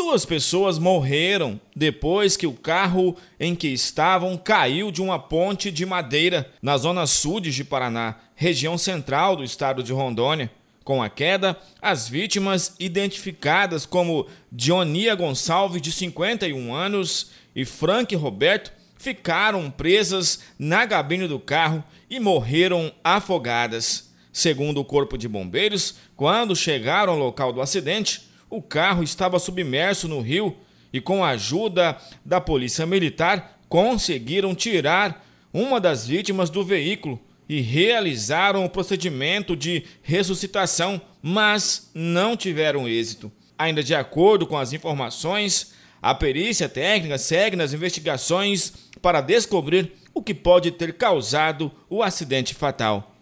Duas pessoas morreram depois que o carro em que estavam caiu de uma ponte de madeira na zona sul de Paraná, região central do estado de Rondônia. Com a queda, as vítimas, identificadas como Dionia Gonçalves, de 51 anos, e Frank Roberto, ficaram presas na gabine do carro e morreram afogadas. Segundo o Corpo de Bombeiros, quando chegaram ao local do acidente, o carro estava submerso no rio e, com a ajuda da polícia militar, conseguiram tirar uma das vítimas do veículo e realizaram o procedimento de ressuscitação, mas não tiveram êxito. Ainda de acordo com as informações, a perícia técnica segue nas investigações para descobrir o que pode ter causado o acidente fatal.